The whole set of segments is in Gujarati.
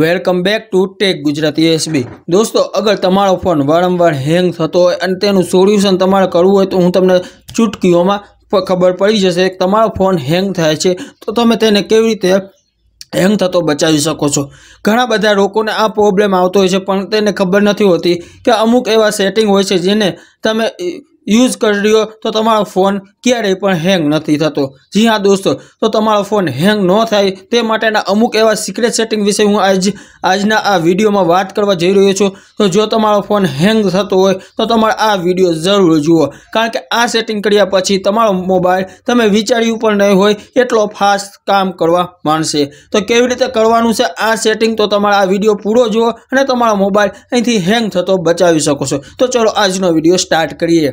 welcome back to tech Gujarati SB દોસ્તો અગર તમારો ફોન વારંવાર હેંગ થતો હોય અને તેનું સોલ્યુશન તમારે કરવું હોય તો હું તમને ચૂટકીઓમાં ખબર પડી જશે તમારો ફોન હેંગ થાય છે તો તમે તેને કેવી રીતે હેંગ થતો બચાવી શકો છો ઘણા બધા લોકોને આ પ્રોબ્લેમ આવતો હોય છે પણ તેને ખબર નથી હોતી કે અમુક એવા સેટિંગ હોય છે જેને તમે યુઝ કરી રહ્યો તો તમારો ફોન ક્યારેય પણ હેંગ નથી થતો જી હા દોસ્તો તો તમારો ફોન હેંગ ન થાય તે માટેના અમુક એવા સિક્રેટ સેટિંગ વિશે હું આજ આજના આ વિડીયોમાં વાત કરવા જઈ રહ્યો છું તો જો તમારો ફોન હેંગ થતો હોય તો તમારે આ વિડીયો જરૂર જુઓ કારણ કે આ સેટિંગ કર્યા પછી તમારો મોબાઈલ તમે વિચાર્યું પણ નહીં હોય એટલો ફાસ્ટ કામ કરવા માંડશે તો કેવી રીતે કરવાનું છે આ સેટિંગ તો તમારા આ વિડીયો પૂરો જુઓ અને તમારો મોબાઈલ અહીંથી હેંગ થતો બચાવી શકો છો તો ચલો આજનો વિડીયો સ્ટાર્ટ કરીએ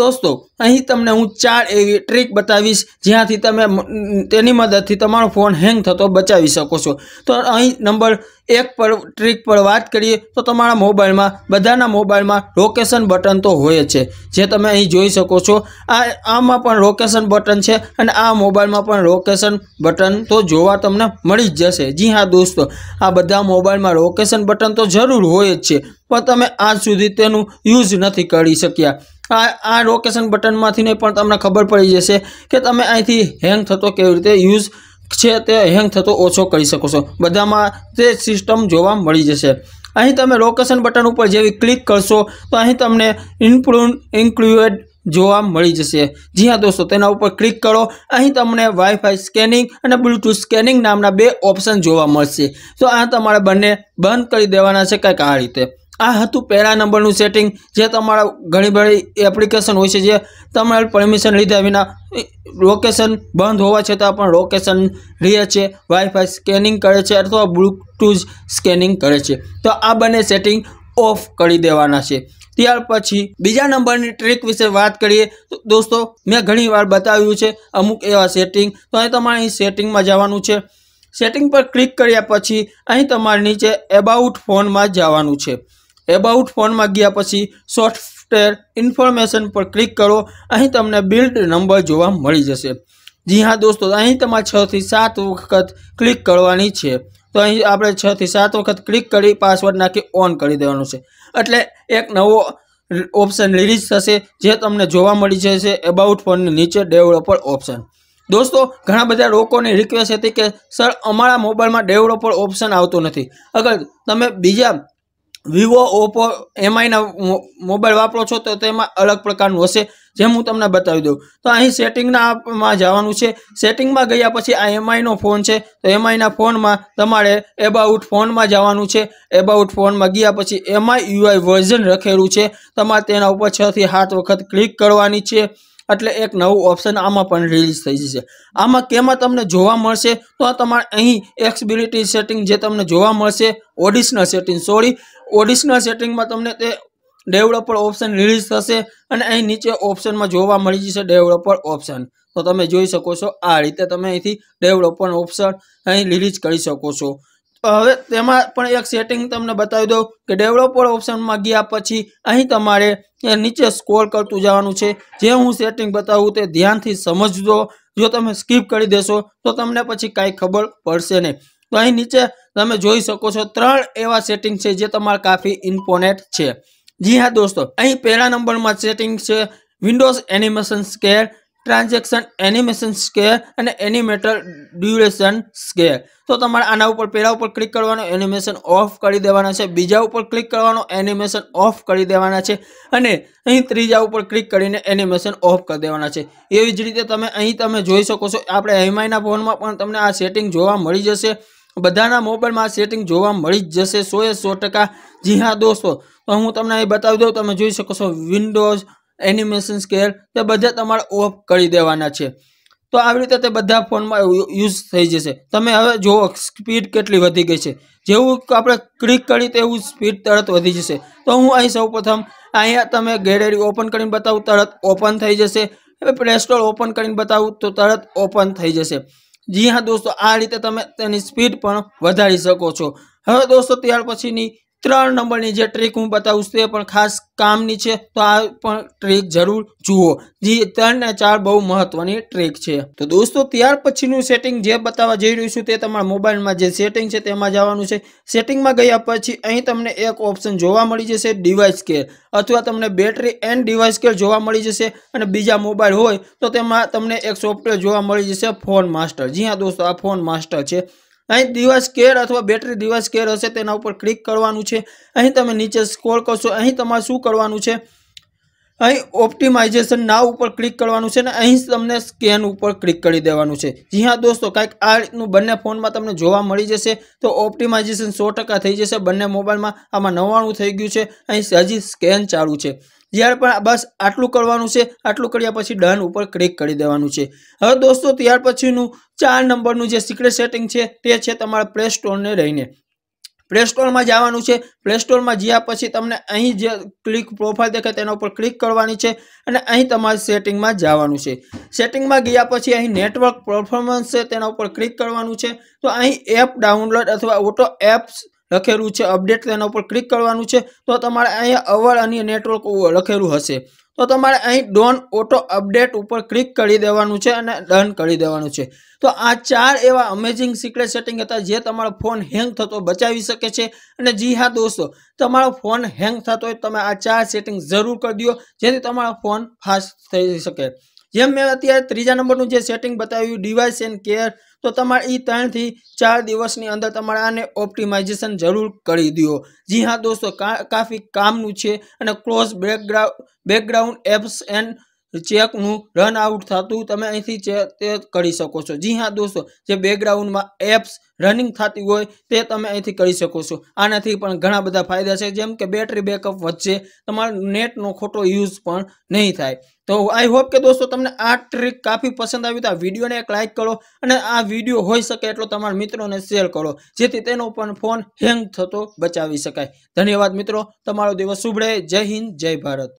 દોસ્તો અહીં તમને હું ચાર એવી ટ્રીક બતાવીશ જ્યાંથી તમે તેની મદદથી તમારો ફોન હેંગ થતો બચાવી શકો છો તો અહીં નંબર એક પર ટ્રીક પર વાત કરીએ તો તમારા મોબાઈલમાં બધાના મોબાઈલમાં લોકેશન બટન તો હોય છે જે તમે અહીં જોઈ શકો છો આ આમાં પણ લોકેશન બટન છે અને આ મોબાઈલમાં પણ લોકેશન બટન તો જોવા તમને મળી જ જશે જી હા દોસ્તો આ બધા મોબાઈલમાં લોકેશન બટન તો જરૂર હોય જ છે પણ તમે આજ સુધી તેનું યુઝ નથી કરી શક્યા આ આ લોકેશન બટનમાંથીને પણ તમને ખબર પડી જશે કે તમે અહીંથી હેંગ થતો કેવી રીતે યુઝ છે તે હેંગ થતો ઓછો કરી શકો છો બધામાં તે સિસ્ટમ જોવા મળી જશે અહીં તમે લોકેશન બટન ઉપર જેવી ક્લિક કરશો તો અહીં તમને ઇન્ક્લુડ ઇન્ક્લુડ જોવા મળી જશે જી હા દોસ્તો તેના ઉપર ક્લિક કરો અહીં તમને વાઈફાઈ સ્કેનિંગ અને બ્લૂટૂથ સ્કેનિંગ નામના બે ઓપ્શન જોવા મળશે તો આ તમારે બંને બંધ કરી દેવાના છે કંઈક આ રીતે આ હતું પહેલા નંબરનું સેટિંગ જે તમારા ઘણી બધી એપ્લિકેશન હોય છે જે તમારે પરમિશન લીધા વિના લોકેશન બંધ હોવા છતાં પણ લોકેશન રહે છે વાઈફાઈ સ્કેનિંગ કરે છે અથવા બ્લૂટૂથ સ્કેનિંગ કરે છે તો આ બંને સેટિંગ ઓફ કરી દેવાના છે ત્યાર પછી બીજા નંબરની ટ્રીક વિશે વાત કરીએ તો દોસ્તો મેં ઘણી વાર બતાવ્યું છે અમુક એવા સેટિંગ તો અહીં તમારે અહીં સેટિંગમાં જવાનું છે સેટિંગ પર ક્લિક કર્યા પછી અહીં તમારે નીચે એબાઉટ ફોનમાં જવાનું છે એબાઉટ ફોનમાં ગયા પછી સોફ્ટવેર ઇન્ફોર્મેશન પર ક્લિક કરો અહીં તમને બિલ્ડ નંબર જોવા મળી જશે જી હા દોસ્તો અહીં તમારે છથી સાત વખત ક્લિક કરવાની છે તો અહીં આપણે છથી સાત વખત ક્લિક કરી પાસવર્ડ નાખી ઓન કરી દેવાનું છે એટલે એક નવો ઓપ્શન રિલીઝ થશે જે તમને જોવા મળી જશે એબાઉટ ફોનની નીચે ડેવલપર ઓપ્શન દોસ્તો ઘણા બધા લોકોની રિક્વેસ્ટ હતી કે સર અમારા મોબાઈલમાં ડેવલપર ઓપ્શન આવતું નથી અગર તમે બીજા વિવો ઓપ્પો એમઆઈના મોબાઈલ વાપરો છો તો તેમાં અલગ પ્રકારનું હશે જેમ હું તમને બતાવી દઉં તો અહીં સેટિંગનામાં જવાનું છે સેટિંગમાં ગયા પછી આ એમઆઈનો ફોન છે તો એમઆઈના ફોનમાં તમારે એબાઉટ ફોનમાં જવાનું છે એબાઉટ ફોનમાં ગયા પછી એમઆઈ યુઆઈ વર્ઝન રખેલું છે તમારે તેના ઉપર છથી સાત વખત ક્લિક કરવાની છે એટલે એક નવું ઓપ્શન આમાં પણ રિલીઝ થઈ જશે આમાં કેમાં તમને જોવા મળશે તો આ તમારે અહીં એક્સબિલિટી સેટિંગ જે તમને જોવા મળશે ઓડિશનલ સેટિંગ સોરી ઓડિશનલ સેટિંગમાં તમને તે ડેવલપર ઓપ્શન રિલીઝ થશે અને અહીં નીચે ઓપ્શનમાં જોવા મળી જશે ડેવલપર ઓપ્શન તો તમે જોઈ શકો છો આ રીતે તમે અહીંથી ડેવલપર ઓપ્શન અહીં રિલીઝ કરી શકો છો હવે તેમાં પણ એક સેટિંગ તમને બતાવી દઉં કે ડેવલપર ઓપ્શનમાં ગયા પછી અહીં તમારે નીચે સ્કોલ કરતું જવાનું છે જે હું સેટિંગ બતાવું તે ધ્યાનથી સમજજો જો તમે સ્કીપ કરી દેશો તો તમને પછી કાંઈ ખબર પડશે નહીં તો અહીં નીચે તમે જોઈ શકો છો ત્રણ એવા સેટિંગ છે જે તમારા કાફી ઇમ્પોર્ટન્ટ છે જી હા દોસ્તો અહીં પહેલા નંબરમાં સેટિંગ છે windows animation scale transaction animation scale અને એનિમેટર ડ્યુરેશન સ્કેલ તો તમારે આના ઉપર પહેલા ઉપર ક્લિક કરવાનું એનિમેશન ઓફ કરી દેવાના છે બીજા ઉપર ક્લિક કરવાનું એનિમેશન ઓફ કરી દેવાના છે અને અહીં ત્રીજા ઉપર ક્લિક કરીને એનિમેશન ઓફ કરી દેવાના છે એવી જ રીતે તમે અહીં તમે જોઈ શકો છો આપણે એમઆઈના ફોનમાં પણ તમને આ સેટિંગ જોવા મળી જશે બધાના મોબાઈલમાં સેટિંગ જોવા મળી જ જશે સો એ સો ટકા જી હા દોસ્તો તો હું તમને અહીં બતાવી દઉં તમે જોઈ શકો છો વિન્ડોઝ એનિમેશન સ્કેલ તે બધા તમારે ઓફ કરી દેવાના છે તો આવી રીતે તે બધા ફોનમાં યુઝ થઈ જશે તમે હવે જુઓ સ્પીડ કેટલી વધી ગઈ છે જેવું આપણે ક્લિક કરી તેવું સ્પીડ તરત વધી જશે તો હું અહીં સૌપ્રથમ અહીંયા તમે ગેલેરી ઓપન કરીને બતાવું તરત ઓપન થઈ જશે હવે પ્લે ઓપન કરીને બતાવું તો તરત ઓપન થઈ જશે જી હા દોસ્તો આ રીતે તમે તેની સ્પીડ પણ વધારી શકો છો હવે દોસ્તો ત્યાર પછીની ત્રણ નંબરની જે ટ્રીક હું બતાવીશ તે પણ ખાસ કામની છે તો આ પણ ટ્રીક જરૂર જુઓ જે ત્રણ ને ચાર બહુ મહત્વની ટ્રીક છે તો દોસ્તો ત્યાર પછીનું સેટિંગ જે બતાવવા જઈ રહ્યું છું તે તમારા મોબાઈલમાં જે સેટિંગ છે તેમાં જવાનું છે સેટિંગમાં ગયા પછી અહીં તમને એક ઓપ્શન જોવા મળી જશે ડિવાઇસ કેર અથવા તમને બેટરી એન્ડ ડિવાઇસ કેર જોવા મળી જશે અને બીજા મોબાઈલ હોય તો તેમાં તમને એક સોફ્ટવેર જોવા મળી જશે ફોન માસ્ટર જી હા દોસ્તો આ ફોન માસ્ટર છે અહીં દિવસ કેર અથવા બેટરી દિવસ કેર હશે તેના ઉપર ક્લિક કરવાનું છે અહીં તમે નીચે સ્કોર કરશો અહીં તમારે શું કરવાનું છે અહીં ઓપ્ટિમાઇઝેશન ના ઉપર ક્લિક કરવાનું છે ને અહીં તમને સ્કેન ઉપર ક્લિક કરી દેવાનું છે જી હા દોસ્તો કાંઈક આ રીતનું બંને ફોનમાં તમને જોવા મળી જશે તો ઓપ્ટિમાઇઝેશન સો થઈ જશે બંને મોબાઈલમાં આમાં નવાણું થઈ ગયું છે અહીં હજી સ્કેન ચાલુ છે જ્યારે પણ બસ આટલું કરવાનું છે આટલું કર્યા પછી ડન ઉપર ક્લિક કરી દેવાનું છે હવે દોસ્તો ત્યાર પછીનું ચાર નંબરનું જે સિક્રેટ સેટિંગ છે તે છે તમારા પ્લે સ્ટોરને રહીને પ્લે સ્ટોરમાં જવાનું છે પ્લે સ્ટોરમાં જ્યાં પછી તમને અહીં જે ક્લિક પ્રોફાઇલ દેખાય તેના ઉપર ક્લિક કરવાની છે અને અહીં તમારે સેટિંગમાં જવાનું છે સેટિંગમાં ગયા પછી અહીં નેટવર્ક પરફોર્મન્સ છે તેના ઉપર ક્લિક કરવાનું છે તો અહીં એપ ડાઉનલોડ અથવા ઓટો એપ્સ લખેલું છે અપડેટ તેના ઉપર ક્લિક કરવાનું છે તો તમારે અહીંયા અવર અન્ય નેટવર્ક લખેલું હશે તો તમારે અહીં ડોન ઓટો અપડેટ ઉપર ક્લિક કરી દેવાનું છે અને ડન કરી દેવાનું છે તો આ ચાર એવા અમેઝિંગ સિક્રેટ સેટિંગ હતા જે તમારો ફોન હેંગ થતો બચાવી શકે છે અને જી હા દોસ્તો તમારો ફોન હેંગ થતો હોય તમે આ ચાર સેટિંગ જરૂર કરી દો જેથી તમારો ફોન ફાસ્ટ થઈ શકે જેમ મેં અત્યારે ત્રીજા નંબરનું જે સેટિંગ બતાવ્યું ડિવાઇસ એન્ડ કેર તો તમારે એ ત્રણથી ચાર દિવસની અંદર તમારે આને ઓપ્ટિમાઇઝેશન જરૂર કરી દો જી હા દોસ્તો કાફી કામનું છે અને close background background apps and ચેકનું રન આઉટ થતું તમે અહીંથી તે કરી શકો છો જી હા દોસ્તો જે બેકગ્રાઉન્ડમાં એપ્સ રનિંગ થતી હોય તે તમે અહીંથી કરી શકો છો આનાથી પણ ઘણા બધા ફાયદા છે જેમ કે બેટરી બેકઅપ વધશે તમારો નેટનો ખોટો યુઝ પણ નહીં થાય તો આઈ હોપ કે દોસ્તો તમને આ ટ્રીક કાફી પસંદ આવી તો આ વિડીયોને એક લાઇક કરો અને આ વિડીયો હોઈ શકે એટલો તમારા મિત્રોને શેર કરો જેથી તેનો પણ ફોન હેંગ થતો બચાવી શકાય ધન્યવાદ મિત્રો તમારો દિવસ શુભ રહે જય હિન્દ જય ભારત